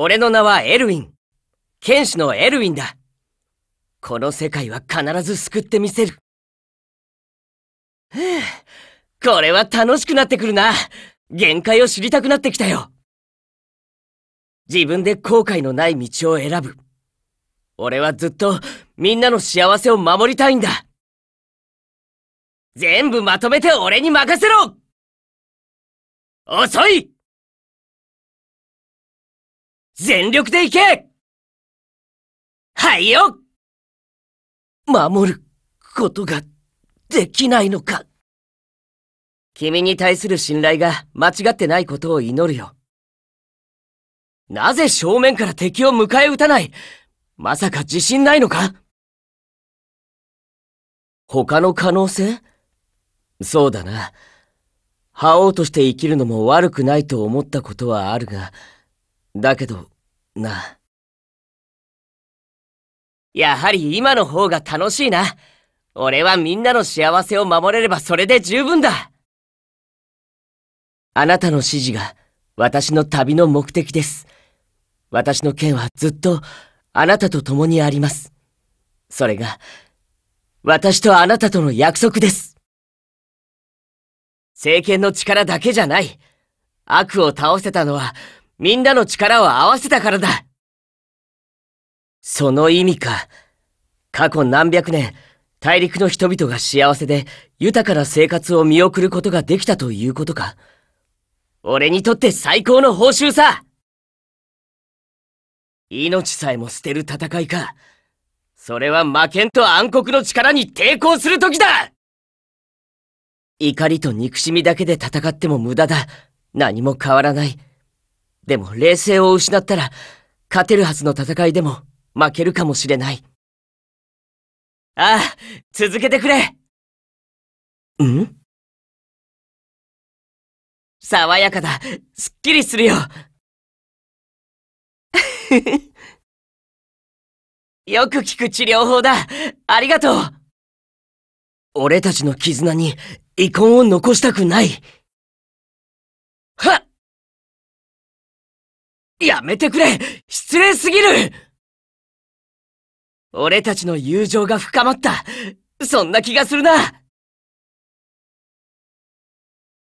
俺の名はエルウィン。剣士のエルウィンだ。この世界は必ず救ってみせる。ふぅ、これは楽しくなってくるな。限界を知りたくなってきたよ。自分で後悔のない道を選ぶ。俺はずっとみんなの幸せを守りたいんだ。全部まとめて俺に任せろ遅い全力で行けはいよ守ることができないのか君に対する信頼が間違ってないことを祈るよ。なぜ正面から敵を迎え撃たないまさか自信ないのか他の可能性そうだな。覇王として生きるのも悪くないと思ったことはあるが、だけど、な。やはり今の方が楽しいな。俺はみんなの幸せを守れればそれで十分だ。あなたの指示が私の旅の目的です。私の剣はずっとあなたと共にあります。それが私とあなたとの約束です。聖剣の力だけじゃない。悪を倒せたのはみんなの力を合わせたからだその意味か。過去何百年、大陸の人々が幸せで豊かな生活を見送ることができたということか。俺にとって最高の報酬さ命さえも捨てる戦いか。それは魔剣と暗黒の力に抵抗する時だ怒りと憎しみだけで戦っても無駄だ。何も変わらない。でも冷静を失ったら、勝てるはずの戦いでも負けるかもしれない。ああ、続けてくれん爽やかだ。すっきりするよ。よく効く治療法だ。ありがとう。俺たちの絆に遺恨を残したくない。はっやめてくれ失礼すぎる俺たちの友情が深まったそんな気がするな